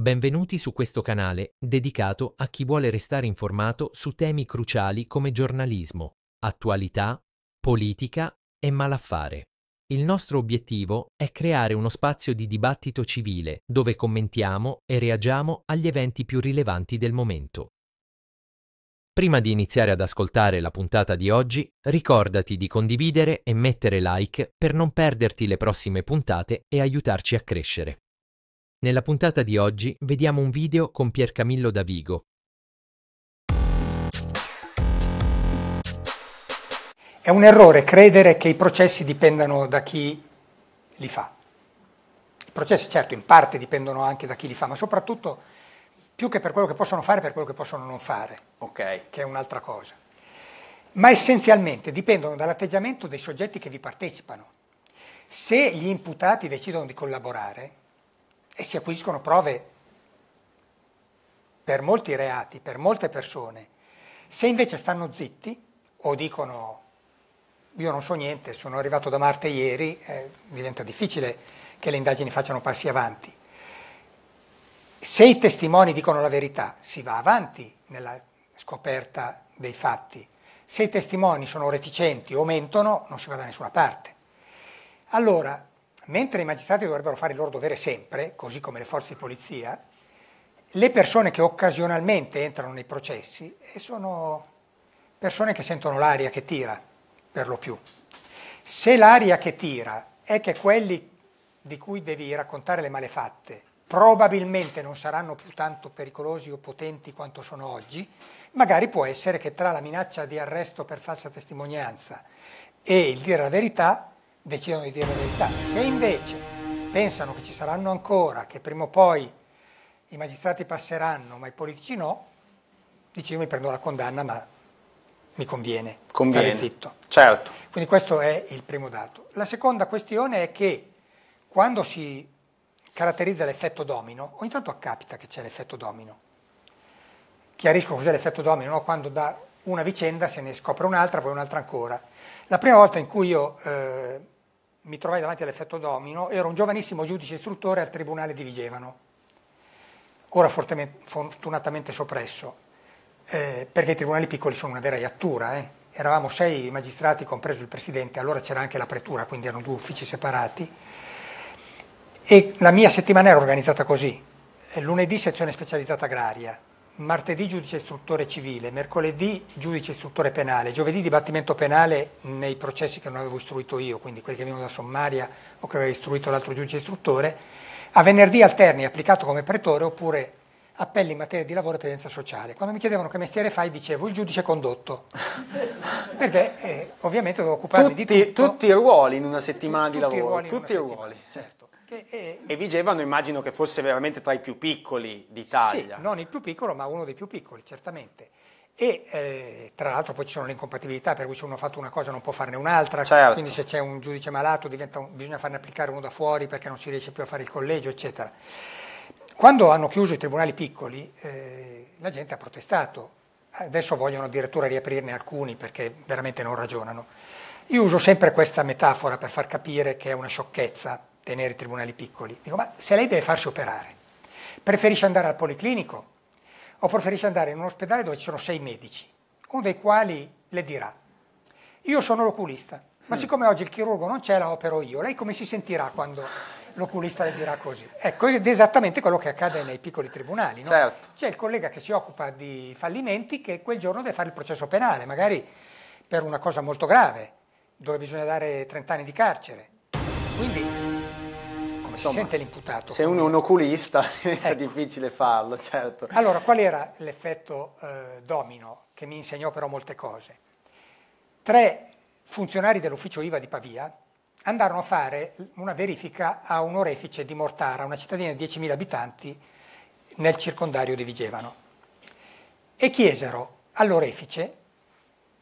Benvenuti su questo canale dedicato a chi vuole restare informato su temi cruciali come giornalismo, attualità, politica e malaffare. Il nostro obiettivo è creare uno spazio di dibattito civile dove commentiamo e reagiamo agli eventi più rilevanti del momento. Prima di iniziare ad ascoltare la puntata di oggi, ricordati di condividere e mettere like per non perderti le prossime puntate e aiutarci a crescere. Nella puntata di oggi vediamo un video con Piercamillo Davigo. È un errore credere che i processi dipendano da chi li fa. I processi certo in parte dipendono anche da chi li fa, ma soprattutto più che per quello che possono fare, per quello che possono non fare, okay. che è un'altra cosa. Ma essenzialmente dipendono dall'atteggiamento dei soggetti che vi partecipano. Se gli imputati decidono di collaborare, e si acquisiscono prove per molti reati, per molte persone. Se invece stanno zitti o dicono io non so niente, sono arrivato da Marte ieri, eh, diventa difficile che le indagini facciano passi avanti. Se i testimoni dicono la verità, si va avanti nella scoperta dei fatti. Se i testimoni sono reticenti o mentono, non si va da nessuna parte. Allora, mentre i magistrati dovrebbero fare il loro dovere sempre, così come le forze di polizia, le persone che occasionalmente entrano nei processi eh, sono persone che sentono l'aria che tira, per lo più. Se l'aria che tira è che quelli di cui devi raccontare le malefatte probabilmente non saranno più tanto pericolosi o potenti quanto sono oggi, magari può essere che tra la minaccia di arresto per falsa testimonianza e il dire la verità decidono di dire la verità. Se invece pensano che ci saranno ancora, che prima o poi i magistrati passeranno, ma i politici no, dice io mi prendo la condanna, ma mi conviene, conviene. stare zitto. Certo. Quindi questo è il primo dato. La seconda questione è che quando si caratterizza l'effetto domino, ogni tanto capita che c'è l'effetto domino. Chiarisco cos'è l'effetto domino, no? quando da una vicenda se ne scopre un'altra, poi un'altra ancora. La prima volta in cui io eh, mi trovai davanti all'effetto domino, ero un giovanissimo giudice istruttore al tribunale di Vigevano, ora fortunatamente soppresso, eh, perché i tribunali piccoli sono una vera iattura. Eh. Eravamo sei magistrati, compreso il presidente, allora c'era anche la pretura, quindi erano due uffici separati. E la mia settimana era organizzata così, lunedì sezione specializzata agraria, martedì giudice istruttore civile, mercoledì giudice istruttore penale, giovedì dibattimento penale nei processi che non avevo istruito io, quindi quelli che venivano da sommaria o che aveva istruito l'altro giudice istruttore, a venerdì alterni applicato come pretore oppure appelli in materia di lavoro e presenza sociale. Quando mi chiedevano che mestiere fai, dicevo il giudice condotto, perché eh, ovviamente devo occuparmi tutti, di tutto. Tutti i ruoli in una settimana tutti di lavoro, tutti i ruoli. Tutti i ruoli. Certo. E, Vigevano immagino che fosse veramente tra i più piccoli d'Italia. Sì, non il più piccolo, ma uno dei più piccoli, certamente. E eh, tra l'altro poi ci sono le incompatibilità, per cui se uno ha fatto una cosa non può farne un'altra, certo. quindi se c'è un giudice malato un, bisogna farne applicare uno da fuori perché non si riesce più a fare il collegio, eccetera. Quando hanno chiuso i tribunali piccoli, eh, la gente ha protestato, adesso vogliono addirittura riaprirne alcuni perché veramente non ragionano. Io uso sempre questa metafora per far capire che è una sciocchezza, tenere i tribunali piccoli. Dico, ma se lei deve farsi operare, preferisce andare al policlinico o preferisce andare in un ospedale dove ci sono sei medici, uno dei quali le dirà, io sono l'oculista, ma mm. siccome oggi il chirurgo non c'è, la opero io, lei come si sentirà quando l'oculista le dirà così? Ecco, ed è esattamente quello che accade nei piccoli tribunali. No? Certo. C'è il collega che si occupa di fallimenti che quel giorno deve fare il processo penale, magari per una cosa molto grave, dove bisogna dare 30 anni di carcere. Quindi insomma, sente l'imputato. Se uno è un oculista diventa ecco. difficile farlo, certo. Allora, qual era l'effetto eh, domino che mi insegnò però molte cose? Tre funzionari dell'ufficio IVA di Pavia andarono a fare una verifica a un orefice di Mortara, una cittadina di 10.000 abitanti nel circondario di Vigevano, e chiesero all'orefice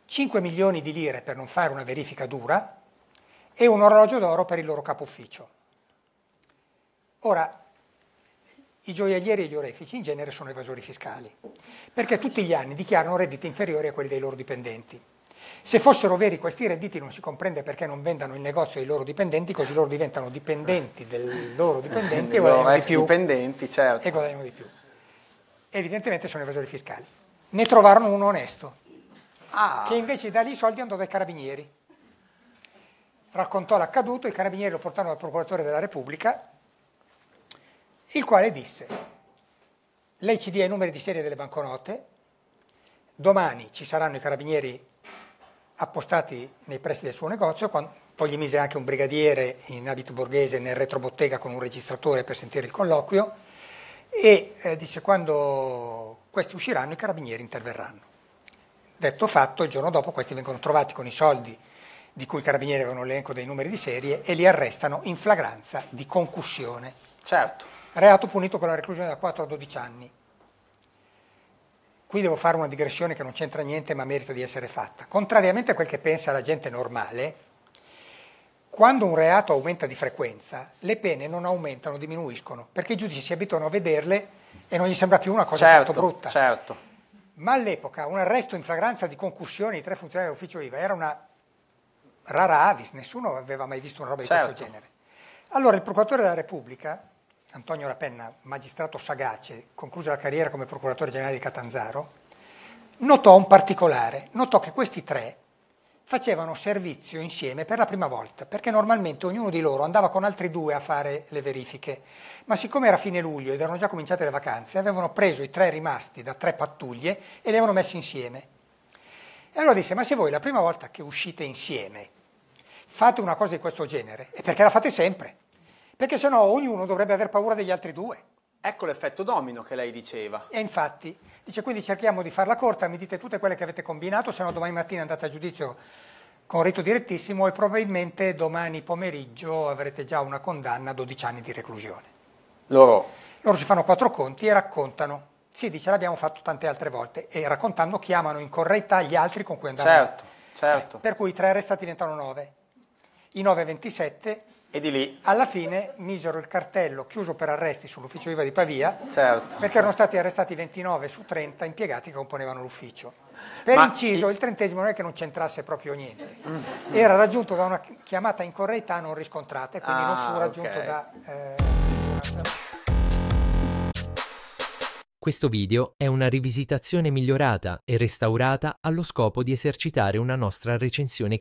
5 milioni di lire per non fare una verifica dura e un orologio d'oro per il loro capo ufficio. Ora, i gioiellieri e gli orefici in genere sono evasori fiscali, perché tutti gli anni dichiarano redditi inferiori a quelli dei loro dipendenti. Se fossero veri questi redditi non si comprende perché non vendano il negozio ai loro dipendenti, così loro diventano dipendenti del loro dipendente e guadagnano di più. Dipendenti, certo. E guadagnano di più. Evidentemente sono evasori fiscali. Ne trovarono uno onesto, ah. che invece da lì i soldi andò dai carabinieri. Raccontò l'accaduto, i carabinieri lo portarono al procuratore della Repubblica il quale disse, lei ci dia i numeri di serie delle banconote, domani ci saranno i carabinieri appostati nei pressi del suo negozio, poi gli mise anche un brigadiere in abito borghese nel retrobottega con un registratore per sentire il colloquio e eh, disse quando questi usciranno i carabinieri interverranno. Detto fatto, il giorno dopo questi vengono trovati con i soldi di cui i carabinieri avevano l'elenco dei numeri di serie e li arrestano in flagranza di concussione. Certo reato punito con la reclusione da 4 a 12 anni. Qui devo fare una digressione che non c'entra niente ma merita di essere fatta. Contrariamente a quel che pensa la gente normale, quando un reato aumenta di frequenza, le pene non aumentano, diminuiscono, perché i giudici si abituano a vederle e non gli sembra più una cosa certo, tanto brutta. Certo. Ma all'epoca un arresto in flagranza di concussione di tre funzionari dell'ufficio IVA era una rara avis, nessuno aveva mai visto una roba certo. di questo certo. genere. Allora il procuratore della Repubblica Antonio Rapenna, magistrato sagace, concluse la carriera come procuratore generale di Catanzaro, notò un particolare, notò che questi tre facevano servizio insieme per la prima volta, perché normalmente ognuno di loro andava con altri due a fare le verifiche, ma siccome era fine luglio ed erano già cominciate le vacanze, avevano preso i tre rimasti da tre pattuglie e li avevano messi insieme. E allora disse, ma se voi la prima volta che uscite insieme fate una cosa di questo genere, è perché la fate sempre, perché sennò ognuno dovrebbe aver paura degli altri due. Ecco l'effetto domino che lei diceva. E infatti, dice quindi cerchiamo di farla corta, mi dite tutte quelle che avete combinato, sennò domani mattina andate a giudizio con rito direttissimo e probabilmente domani pomeriggio avrete già una condanna a 12 anni di reclusione. Loro? Loro ci fanno quattro conti e raccontano. Sì, dice l'abbiamo fatto tante altre volte e raccontando chiamano in corretta gli altri con cui andavano. Certo, certo. Eh, per cui i tre arrestati diventano nove. I 9 27 e di lì? Alla fine misero il cartello chiuso per arresti sull'ufficio IVA di Pavia certo. perché erano stati arrestati 29 su 30 impiegati che componevano l'ufficio. Per Ma inciso, i... il trentesimo non è che non c'entrasse proprio niente, era raggiunto da una chiamata in incorretta non riscontrata e quindi ah, non fu ah, raggiunto okay. da... Eh... Questo video è una rivisitazione migliorata e restaurata allo scopo di esercitare una nostra recensione